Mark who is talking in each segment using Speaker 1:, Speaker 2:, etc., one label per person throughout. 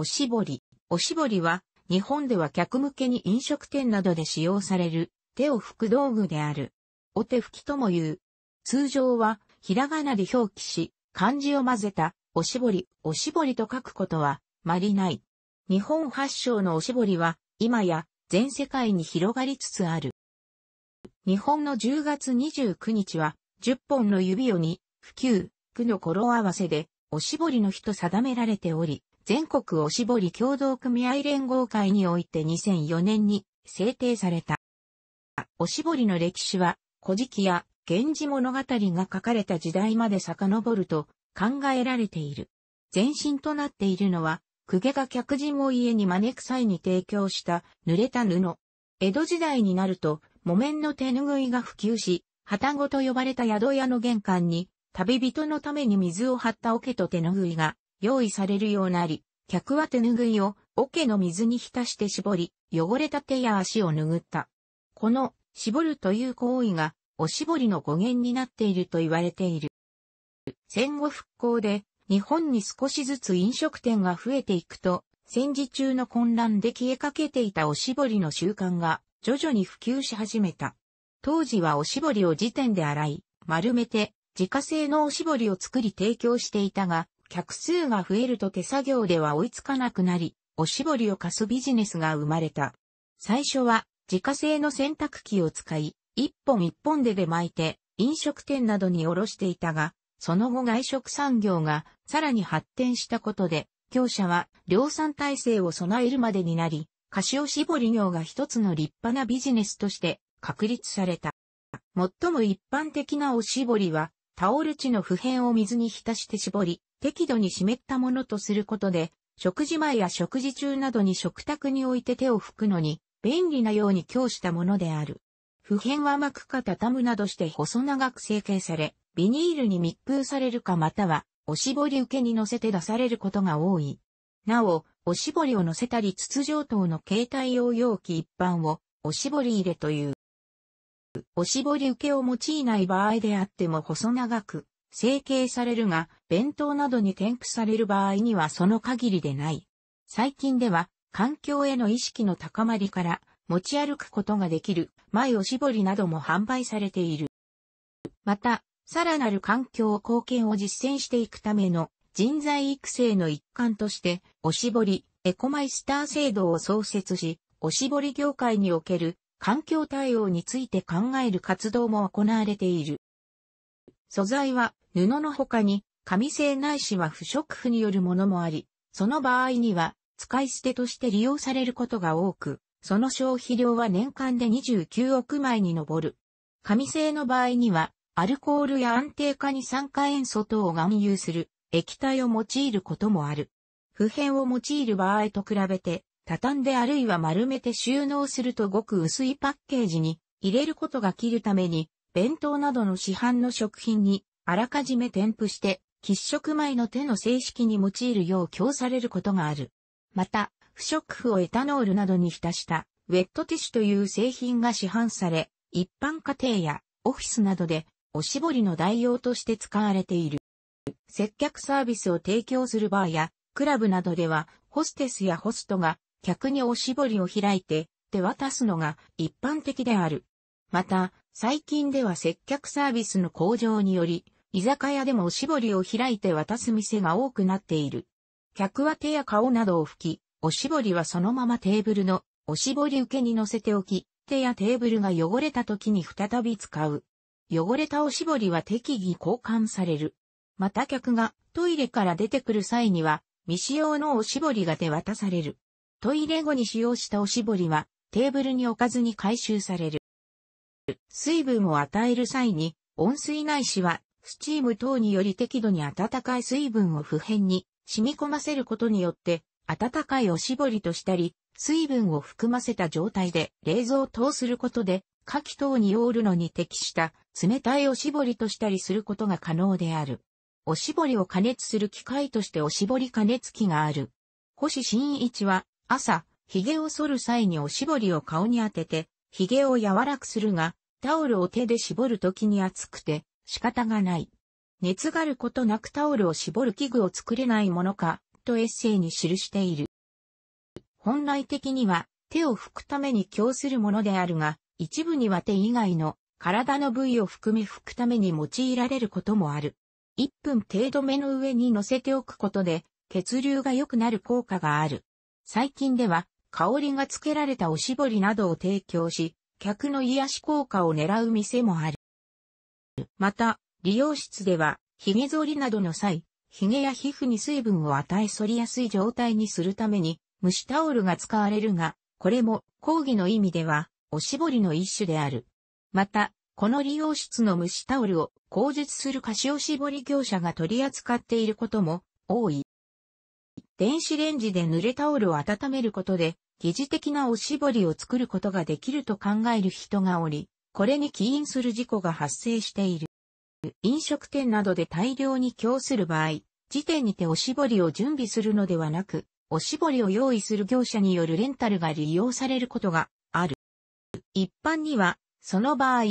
Speaker 1: おしぼり。おしぼりは、日本では客向けに飲食店などで使用される、手を拭く道具である。お手拭きとも言う。通常は、ひらがなで表記し、漢字を混ぜた、おしぼり、おしぼりと書くことは、まりない。日本発祥のおしぼりは、今や、全世界に広がりつつある。日本の10月29日は、10本の指をに、普及、区の頃合わせで、おしぼりの日と定められており、全国おしぼり共同組合連合会において2004年に制定された。おしぼりの歴史は、古事記や源氏物語が書かれた時代まで遡ると考えられている。前身となっているのは、公家が客人を家に招く際に提供した濡れた布。江戸時代になると、木綿の手ぬぐいが普及し、旗子と呼ばれた宿屋の玄関に、旅人のために水を張った桶と手ぬぐいが用意されるようなり、客は手拭いを桶の水に浸して絞り、汚れた手や足を拭った。この、絞るという行為が、おしぼりの語源になっていると言われている。戦後復興で、日本に少しずつ飲食店が増えていくと、戦時中の混乱で消えかけていたおしぼりの習慣が徐々に普及し始めた。当時はおしぼりを時点で洗い、丸めて自家製のおしぼりを作り提供していたが、客数が増えると手作業では追いつかなくなり、おしぼりを貸すビジネスが生まれた。最初は、自家製の洗濯機を使い、一本一本でで巻いて、飲食店などに卸していたが、その後外食産業がさらに発展したことで、業者は量産体制を備えるまでになり、貸しおしぼり業が一つの立派なビジネスとして確立された。最も一般的なおしぼりは、タオル地の普遍を水に浸して絞り、適度に湿ったものとすることで、食事前や食事中などに食卓に置いて手を拭くのに、便利なように強したものである。普遍は巻くか畳むなどして細長く成形され、ビニールに密封されるかまたは、おしぼり受けに乗せて出されることが多い。なお、おしぼりを乗せたり筒状等の携帯用容器一般を、おしぼり入れという。おしぼり受けを用いない場合であっても細長く、成形されるが、弁当などに添付される場合にはその限りでない。最近では、環境への意識の高まりから、持ち歩くことができる、前おしぼりなども販売されている。また、さらなる環境貢献を実践していくための人材育成の一環として、おしぼり、エコマイスター制度を創設し、おしぼり業界における環境対応について考える活動も行われている。素材は布の他に、紙製ないしは不織布によるものもあり、その場合には使い捨てとして利用されることが多く、その消費量は年間で29億枚に上る。紙製の場合には、アルコールや安定化に酸化塩素等を含有する液体を用いることもある。普遍を用いる場合と比べて、畳んであるいは丸めて収納するとごく薄いパッケージに入れることが切るために、弁当などの市販の食品に、あらかじめ添付して、喫食前の手の正式に用いるよう強されることがある。また、不織布をエタノールなどに浸した、ウェットティッシュという製品が市販され、一般家庭やオフィスなどで、おしぼりの代用として使われている。接客サービスを提供するバーや、クラブなどでは、ホステスやホストが、客におしぼりを開いて、手渡すのが一般的である。また、最近では接客サービスの向上により、居酒屋でもおしぼりを開いて渡す店が多くなっている。客は手や顔などを拭き、おしぼりはそのままテーブルのおしぼり受けに乗せておき、手やテーブルが汚れた時に再び使う。汚れたおしぼりは適宜交換される。また客がトイレから出てくる際には未使用のおしぼりが手渡される。トイレ後に使用したおしぼりはテーブルに置かずに回収される。水分を与える際に、温水ないしは、スチーム等により適度に温かい水分を普遍に染み込ませることによって、温かいおしぼりとしたり、水分を含ませた状態で冷蔵等することで、火気等に覆るのに適した冷たいおしぼりとしたりすることが可能である。おしぼりを加熱する機械としておしぼり加熱器がある。星新一は朝、髭を剃る際におしぼりを顔に当てて、髭を柔らくするが、タオルを手で絞るときに熱くて仕方がない。熱がることなくタオルを絞る器具を作れないものか、とエッセイに記している。本来的には手を拭くために供するものであるが、一部には手以外の体の部位を含め拭くために用いられることもある。1分程度目の上に乗せておくことで血流が良くなる効果がある。最近では香りがつけられたおしぼりなどを提供し、客の癒し効果を狙う店もある。また、理容室では、髭剃りなどの際、髭や皮膚に水分を与え剃りやすい状態にするために、蒸しタオルが使われるが、これも講義の意味では、おしぼりの一種である。また、この理容室の蒸しタオルを口述する菓子おしぼり業者が取り扱っていることも多い。電子レンジで濡れタオルを温めることで、疑似的なおしぼりを作ることができると考える人がおり、これに起因する事故が発生している。飲食店などで大量に供する場合、時点にておしぼりを準備するのではなく、おしぼりを用意する業者によるレンタルが利用されることがある。一般には、その場合、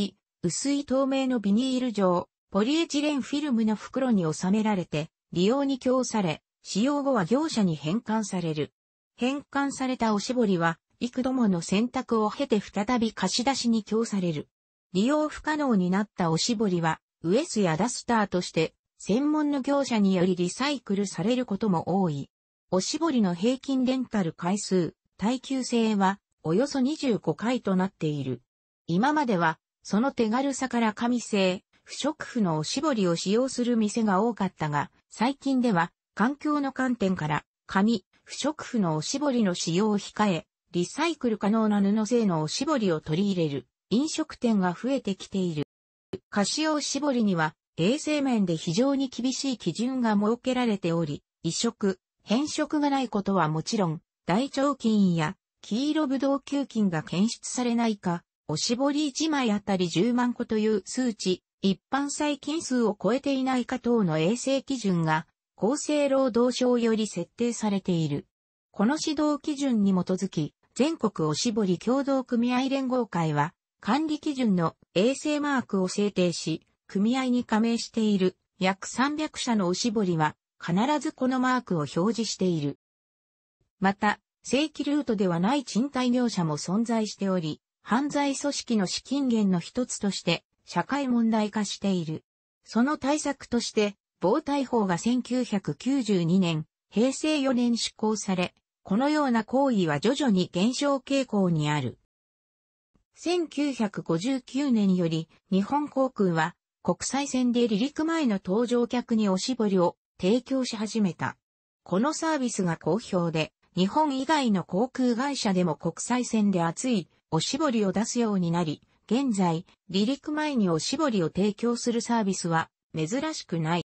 Speaker 1: 薄い透明のビニール状、ポリエチレンフィルムの袋に収められて、利用に供され、使用後は業者に返還される。返還されたおしぼりは、幾度もの選択を経て再び貸し出しに供される。利用不可能になったおしぼりは、ウエスやダスターとして、専門の業者によりリサイクルされることも多い。おしぼりの平均レンタル回数、耐久性は、およそ25回となっている。今までは、その手軽さから紙製、不織布のおしぼりを使用する店が多かったが、最近では、環境の観点から、紙、不織布のおしぼりの使用を控え、リサイクル可能な布製のおしぼりを取り入れる飲食店が増えてきている。菓子おしぼりには衛生面で非常に厳しい基準が設けられており、移植、変色がないことはもちろん、大腸菌や黄色ブドウ球菌が検出されないか、おしぼり1枚あたり10万個という数値、一般細菌数を超えていないか等の衛生基準が厚生労働省より設定されている。この指導基準に基づき、全国おしぼり共同組合連合会は、管理基準の衛生マークを制定し、組合に加盟している約300社のおしぼりは、必ずこのマークを表示している。また、正規ルートではない賃貸業者も存在しており、犯罪組織の資金源の一つとして、社会問題化している。その対策として、防体法が1992年、平成4年施行され、このような行為は徐々に減少傾向にある。1959年より日本航空は国際線で離陸前の搭乗客におしぼりを提供し始めた。このサービスが好評で、日本以外の航空会社でも国際線で熱いおしぼりを出すようになり、現在、離陸前におしぼりを提供するサービスは珍しくない。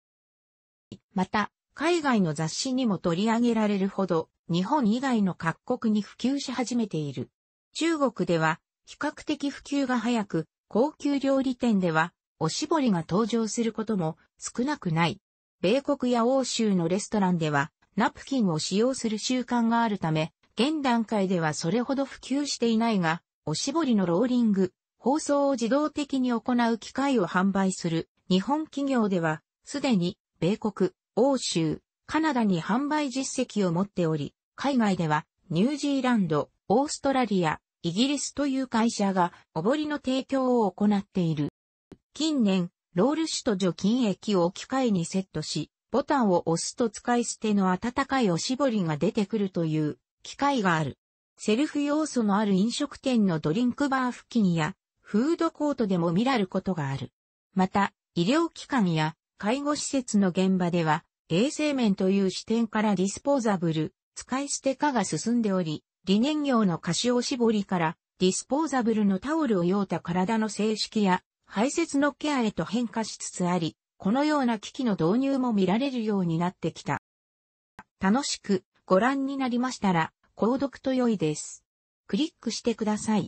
Speaker 1: また、海外の雑誌にも取り上げられるほど、日本以外の各国に普及し始めている。中国では、比較的普及が早く、高級料理店では、おしぼりが登場することも少なくない。米国や欧州のレストランでは、ナプキンを使用する習慣があるため、現段階ではそれほど普及していないが、おしぼりのローリング、包装を自動的に行う機械を販売する日本企業では、すでに米国、欧州、カナダに販売実績を持っており、海外ではニュージーランド、オーストラリア、イギリスという会社がおぼりの提供を行っている。近年、ロール紙と除菌液を機械にセットし、ボタンを押すと使い捨ての温かいおしぼりが出てくるという機械がある。セルフ要素のある飲食店のドリンクバー付近やフードコートでも見られることがある。また、医療機関や介護施設の現場では、衛生面という視点からディスポーザブル、使い捨て化が進んでおり、理念業の菓子を絞りから、ディスポーザブルのタオルを用た体の正式や排泄のケアへと変化しつつあり、このような機器の導入も見られるようになってきた。楽しくご覧になりましたら、購読と良いです。クリックしてください。